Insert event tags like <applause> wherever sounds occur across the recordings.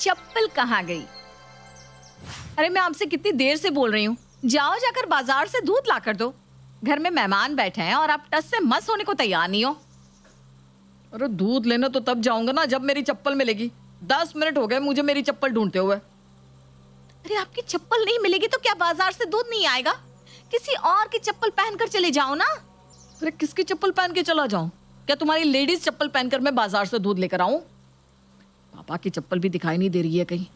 चप्पल कहाँ गई अरे मैं आपसे कितनी देर से बोल रही हूँ जाओ जाकर बाजार से दूध ला कर दो घर में मेहमान बैठे हैं और आप टस से मस होने को तैयार नहीं हो अरे दूध लेने तो तब जाऊंगा ना जब मेरी चप्पल मिलेगी दस मिनट हो गए मुझे मेरी चप्पल ढूंढते हुए अरे आपकी चप्पल नहीं मिलेगी तो क्या बाजार से दूध नहीं आएगा किसी और की चप्पल पहनकर चले जाओ ना अरे किसकी चप्पल पहन के चला जाऊं क्या तुम्हारी लेडीज चप्पल पहनकर मैं बाजार से दूध लेकर आऊं पापा की चप्पल भी दिखाई नहीं दे रही है कहीं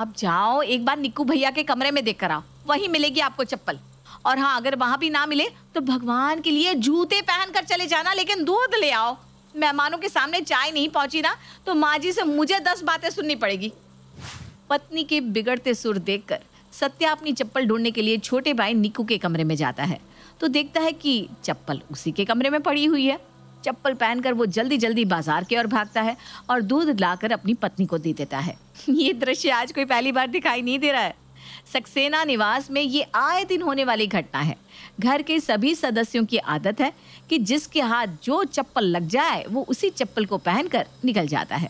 आप जाओ एक बार निकू भैया के कमरे में देखकर आओ वहीं मिलेगी आपको चप्पल और हाँ अगर वहां भी ना मिले तो भगवान के लिए जूते पहन कर चले जाना लेकिन दूध ले आओ मेहमानों के सामने चाय नहीं पहुंची ना तो माँ जी से मुझे दस बातें सुननी पड़ेगी पत्नी के बिगड़ते सुर देखकर सत्या अपनी चप्पल ढूंढने के लिए छोटे भाई निकू के कमरे में जाता है तो देखता है कि चप्पल उसी के कमरे में पड़ी हुई है चप्पल पहनकर वो जल्दी जल्दी बाजार की ओर भागता है और दूध लाकर अपनी पत्नी को दे देता है ये दृश्य आज कोई पहली बार दिखाई नहीं दे रहा है सक्सेना निवास में ये आए दिन होने वाली घटना है घर के सभी सदस्यों की आदत है कि जिसके हाथ जो चप्पल लग जाए वो उसी चप्पल को पहनकर निकल जाता है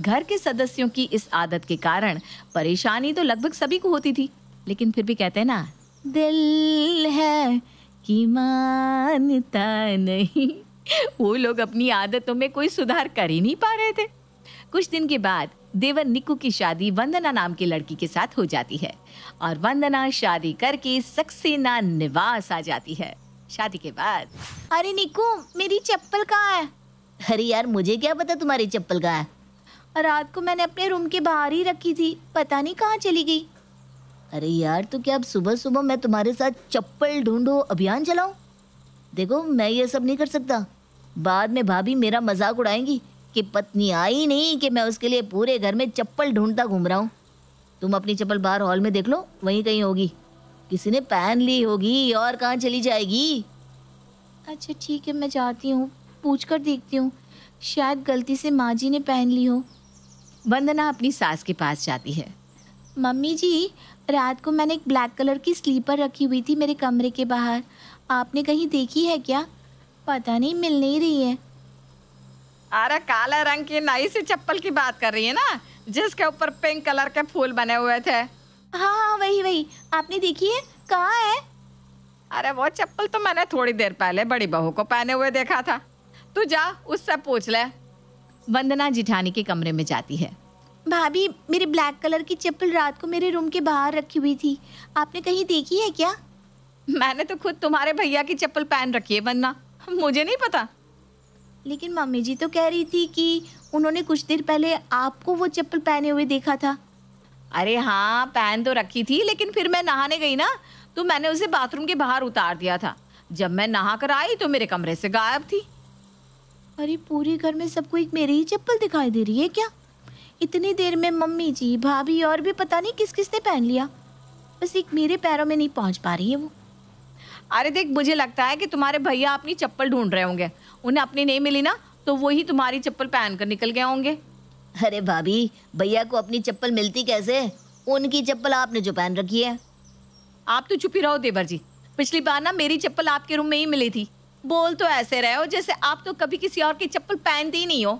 घर के सदस्यों की इस आदत के कारण परेशानी तो लगभग सभी को होती थी लेकिन फिर भी कहते हैं ना दिल है कि मानता नहीं <laughs> वो लोग अपनी आदतों में कोई सुधार कर ही नहीं पा रहे थे कुछ दिन के बाद देवर निकू की शादी वंदना नाम की लड़की के साथ हो जाती है और वंदना शादी करके सक्सेना निवास आ जाती है शादी के बाद अरे निकू मेरी चप्पल कहाँ है अरे यार मुझे क्या पता तुम्हारी चप्पल कहाँ है रात को मैंने अपने रूम के बाहर ही रखी थी पता नहीं कहाँ चली गई अरे यार तो क्या अब सुबह सुबह मैं तुम्हारे साथ चप्पल ढूंढो अभियान चलाऊं देखो मैं ये सब नहीं कर सकता बाद में भाभी मेरा मजाक उड़ाएंगी कि पत्नी आई नहीं कि मैं उसके लिए पूरे घर में चप्पल ढूंढता घूम रहा हूँ तुम अपनी चप्पल बाहर हॉल में देख लो वहीं कहीं होगी किसी ने पहन ली होगी और कहाँ चली जाएगी अच्छा ठीक है मैं जाती हूँ पूछ कर देखती हूँ शायद गलती से माँ जी ने पहन ली हो वंदना अपनी सास के पास जाती है मम्मी जी रात को मैंने एक ब्लैक कलर की स्लीपर रखी हुई थी मेरे कमरे के बाहर आपने कहीं देखी है क्या पता नहीं मिल नहीं रही है अरे काले रंग की नई सी चप्पल की बात कर रही है ना जिसके ऊपर पिंक कलर के फूल बने हुए थे हाँ हाँ वही वही आपने देखी है कहा है अरे वो चप्पल तो मैंने थोड़ी देर पहले बड़ी बहू को पहने हुए देखा था तू जा उससे पूछ ले वंदना जिठानी के कमरे में जाती है भाभी मेरी ब्लैक कलर की चप्पल रात को मेरे रूम के बाहर रखी हुई थी आपने कहीं देखी है क्या मैंने तो खुद तुम्हारे भैया की चप्पल पहन रखी है वंदना <laughs> मुझे नहीं पता लेकिन मम्मी जी तो कह रही थी कि उन्होंने कुछ देर पहले आपको वो चप्पल पहने हुए देखा था अरे हाँ पहन तो रखी थी लेकिन फिर मैं नहाने गई ना तो मैंने उसे बाथरूम के बाहर उतार दिया था जब मैं नहा कर आई तो मेरे कमरे से गायब थी अरे पूरे घर में सबको एक मेरी ही चप्पल दिखाई दे रही है क्या इतनी देर में मम्मी जी भाभी और भी पता नहीं किस किसने पहन लिया बस एक मेरे पैरों में नहीं पहुंच पा रही है वो अरे देख मुझे लगता है कि तुम्हारे भैया अपनी चप्पल ढूंढ रहे होंगे उन्हें अपनी नहीं मिली ना तो वही तुम्हारी चप्पल पहन कर निकल गए होंगे अरे भाभी भैया को अपनी चप्पल मिलती कैसे उनकी चप्पल आपने जो पहन रखी है आप तो चुप ही रहो देवर जी पिछली बार ना मेरी चप्पल आपके रूम में ही मिली थी बोल तो ऐसे रहे हो जैसे आप तो कभी किसी और की चप्पल पहनते ही नहीं हो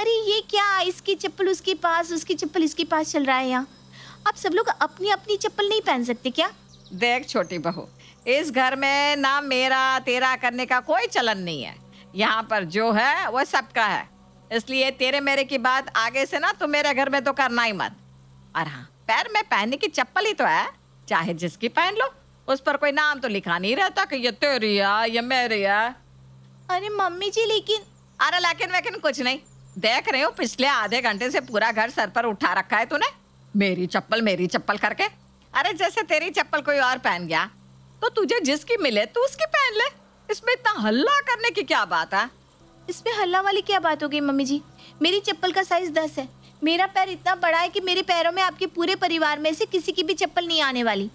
अरे ये क्या इसकी चप्पल उसके पास उसकी चप्पल इसके पास चल रहा है यहाँ आप सब लोग अपनी अपनी चप्पल नहीं पहन सकते क्या देख छोटी बहू इस घर में ना मेरा तेरा करने का कोई चलन नहीं है यहाँ पर जो है वह सबका है इसलिए तेरे मेरे की बात आगे से ना तो मेरे घर में तो करना ही मत और हाँ पैर में पहनने की चप्पल ही तो है चाहे जिसकी पहन लो उस पर कोई नाम तो लिखा नहीं रहता कि ये तेरी है ये मेरी है अरे मम्मी जी लेकिन अरे लेकिन वेकिन कुछ नहीं देख रहे हो पिछले आधे घंटे से पूरा घर सर पर उठा रखा है तूने मेरी चप्पल मेरी चप्पल करके अरे जैसे तेरी चप्पल कोई और पहन गया तो तुझे जिसकी मिले तू उसकी पहन ले इसमें इतना हल्ला करने की क्या बात है इसमें हल्ला वाली क्या बात हो गई मम्मी जी मेरी चप्पल का साइज दस है मेरा पैर इतना बड़ा है कि मेरे पैरों में आपके पूरे परिवार में से किसी की भी चप्पल नहीं आने वाली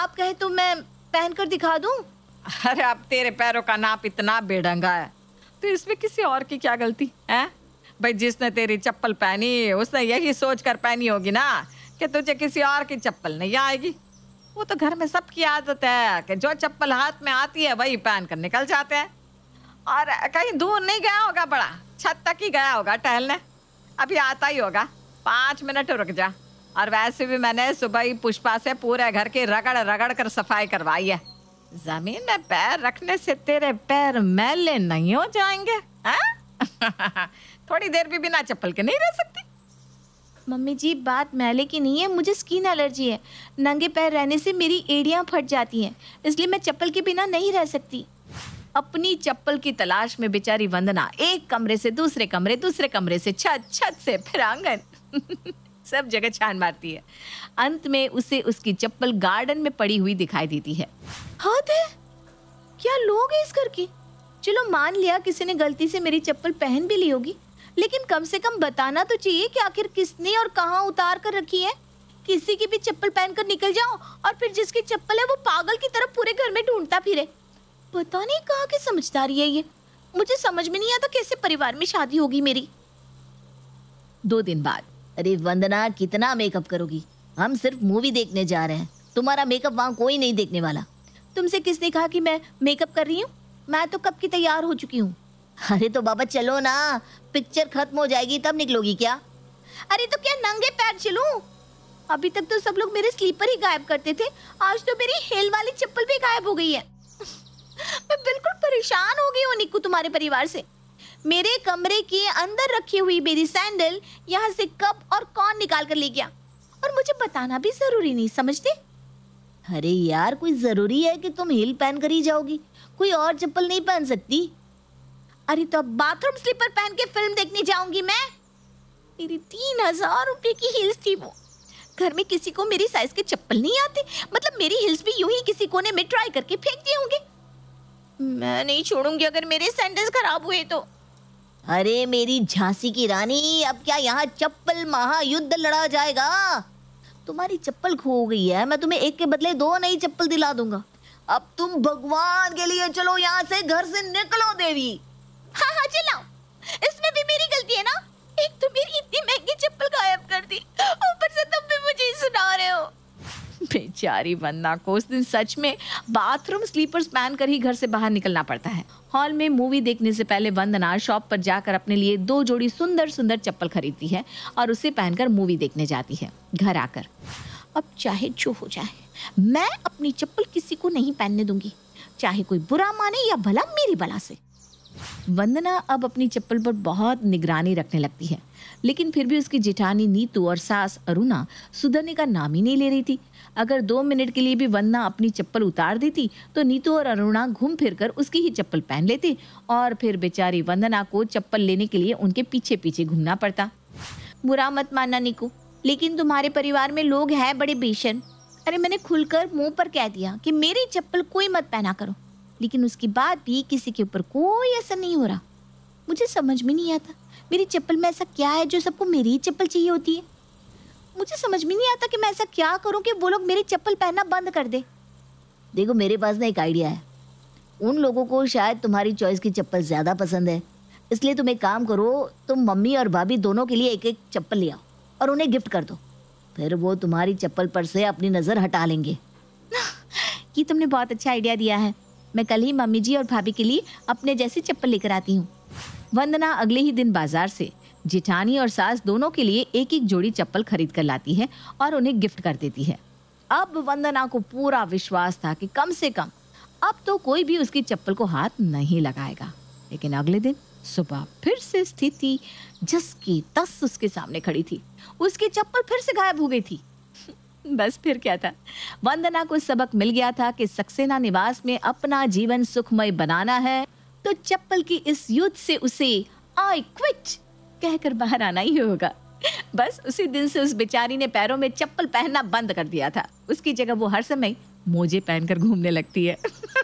आप कहे तो मैं पहन कर दिखा दूं? अरे अब तेरे पैरों का नाप इतना बेढंगा है तो इसमें किसी और की क्या गलती है भाई जिसने तेरी चप्पल पहनी उसने यही सोच कर पहनी होगी ना कि तुझे किसी और की चप्पल नहीं आएगी वो तो घर में सबकी आदत है कि जो चप्पल हाथ में आती है वही पहन कर निकल जाते हैं और कहीं दूर नहीं गया होगा बड़ा छत तक ही गया होगा टहलने अभी आता ही होगा पाँच मिनट रुक जा और वैसे भी मैंने सुबह ही पुष्पा से पूरे घर की रगड़ रगड़ कर सफाई करवाई है जमीन में पैर रखने से तेरे पैर मैले नहीं हो जाएंगे <laughs> थोड़ी देर भी बिना चप्पल के नहीं रह सकती मम्मी जी बात मैले की नहीं है मुझे स्किन एलर्जी है नंगे पैर रहने से मेरी एड़ियाँ फट जाती हैं इसलिए मैं चप्पल के बिना नहीं रह सकती अपनी चप्पल की तलाश में बेचारी वंदना एक कमरे से दूसरे कमरे दूसरे कमरे से छत छत से फिर आंगन <laughs> सब जगह छान मारती है अंत में उसे उसकी चप्पल गार्डन में पड़ी हुई दिखाई देती है हाथ है क्या लोग है इस घर की चलो मान लिया किसी ने गलती से मेरी चप्पल पहन भी ली होगी लेकिन कम से कम बताना तो चाहिए कि आखिर किसने और कहाँ उतार कर रखी है किसी की भी चप्पल पहनकर निकल जाओ और फिर जिसकी चप्पल है वो पागल की तरफ पूरे घर में ढूंढता फिरे पता नहीं कहाँ की समझदारी है ये मुझे समझ में नहीं आता कैसे परिवार में शादी होगी मेरी दो दिन बाद अरे वंदना कितना मेकअप करोगी हम सिर्फ मूवी देखने जा रहे हैं तुम्हारा मेकअप वहाँ कोई नहीं देखने वाला तुमसे किसने कहा कि मैं मेकअप कर रही हूँ मैं तो कब की तैयार हो चुकी हूँ अरे तो बाबा चलो ना पिक्चर खत्म हो जाएगी तब निकलोगी क्या अरे तो क्या नंगे पैर चलूं? अभी तक तो सब लोग मेरे स्लीपर ही गायब करते थे आज तो मेरी हेल वाली चप्पल भी गायब हो गई है मैं बिल्कुल परेशान हो गई हूँ निकू तुम्हारे परिवार से मेरे कमरे के अंदर रखी हुई मेरी सैंडल यहाँ से कब और कौन निकाल कर ले गया और मुझे बताना भी जरूरी नहीं समझते अरे यार कोई जरूरी है कि तुम हिल पहन कर ही जाओगी कोई और चप्पल नहीं पहन सकती अरे तो अब बाथरूम स्लीपर पहन के फिल्म देखने जाऊंगी मैं मेरी तीन हजार रुपये की हील्स थी वो घर में किसी को मेरी साइज के चप्पल नहीं आते मतलब मेरी हिल्स भी यूं ही किसी कोने में ट्राई करके फेंक दिए होंगे मैं नहीं छोड़ूंगी अगर मेरे सैंडल्स खराब हुए तो अरे मेरी झांसी की रानी अब क्या यहाँ चप्पल महायुद्ध लड़ा जाएगा तुम्हारी चप्पल खो गई है मैं तुम्हें एक के बदले दो नई चप्पल दिला दूंगा अब तुम भगवान के लिए चलो यहाँ से घर से निकलो देवी बेचारी वंदना को उस दिन सच में बाथरूम स्लीपर्स पहनकर ही घर से बाहर निकलना पड़ता है हॉल में मूवी देखने से पहले वंदना शॉप पर जाकर अपने लिए दो जोड़ी सुंदर सुंदर चप्पल खरीदती है और उसे पहनकर मूवी देखने जाती है घर आकर अब चाहे जो हो जाए मैं अपनी चप्पल किसी को नहीं पहनने दूंगी चाहे कोई बुरा माने या भला मेरी भला से वंदना अब अपनी चप्पल पर बहुत निगरानी रखने लगती है लेकिन फिर भी उसकी जिठानी नीतू और सास अरुणा सुधरने का नाम ही नहीं ले रही थी अगर दो मिनट के लिए भी वंदना अपनी चप्पल उतार देती तो नीतू और अरुणा घूम फिर कर उसकी ही चप्पल पहन लेते और फिर बेचारी वंदना को चप्पल लेने के लिए उनके पीछे पीछे घूमना पड़ता बुरा मत मानना निकू लेकिन तुम्हारे परिवार में लोग हैं बड़े बेशन अरे मैंने खुलकर मुंह पर कह दिया कि मेरी चप्पल कोई मत पहना करो लेकिन उसके बाद भी किसी के ऊपर कोई असर नहीं हो रहा मुझे समझ में नहीं आता मेरी चप्पल में ऐसा क्या है जो सबको मेरी ही चप्पल चाहिए होती है मुझे समझ में नहीं आता कि मैं ऐसा क्या करूं कि वो लोग मेरी चप्पल पहनना बंद कर दे देखो मेरे पास ना एक आइडिया है उन लोगों को शायद तुम्हारी चॉइस की चप्पल ज़्यादा पसंद है इसलिए तुम एक काम करो तुम मम्मी और भाभी दोनों के लिए एक एक चप्पल ले आओ और उन्हें गिफ्ट कर दो फिर वो तुम्हारी चप्पल पर से अपनी नज़र हटा लेंगे ये तुमने बहुत अच्छा आइडिया दिया है मैं कल ही मम्मी जी और भाभी के लिए अपने जैसी चप्पल लेकर आती हूँ वंदना अगले ही दिन बाजार से जिठानी और सास दोनों के लिए एक एक जोड़ी चप्पल खरीद कर लाती है और उन्हें गिफ्ट कर देती है अब वंदना को पूरा विश्वास था कि कम से कम अब तो कोई भी उसकी चप्पल को हाथ नहीं लगाएगा लेकिन अगले दिन सुबह फिर से स्थिति जिसकी तस उसके सामने खड़ी थी उसकी चप्पल फिर से गायब हो गई थी बस फिर क्या था वंदना को सबक मिल गया था कि सक्सेना निवास में अपना जीवन सुखमय बनाना है तो चप्पल की इस युद्ध से उसे आई क्विट कहकर बाहर आना ही होगा बस उसी दिन से उस बेचारी ने पैरों में चप्पल पहनना बंद कर दिया था उसकी जगह वो हर समय मोजे पहनकर घूमने लगती है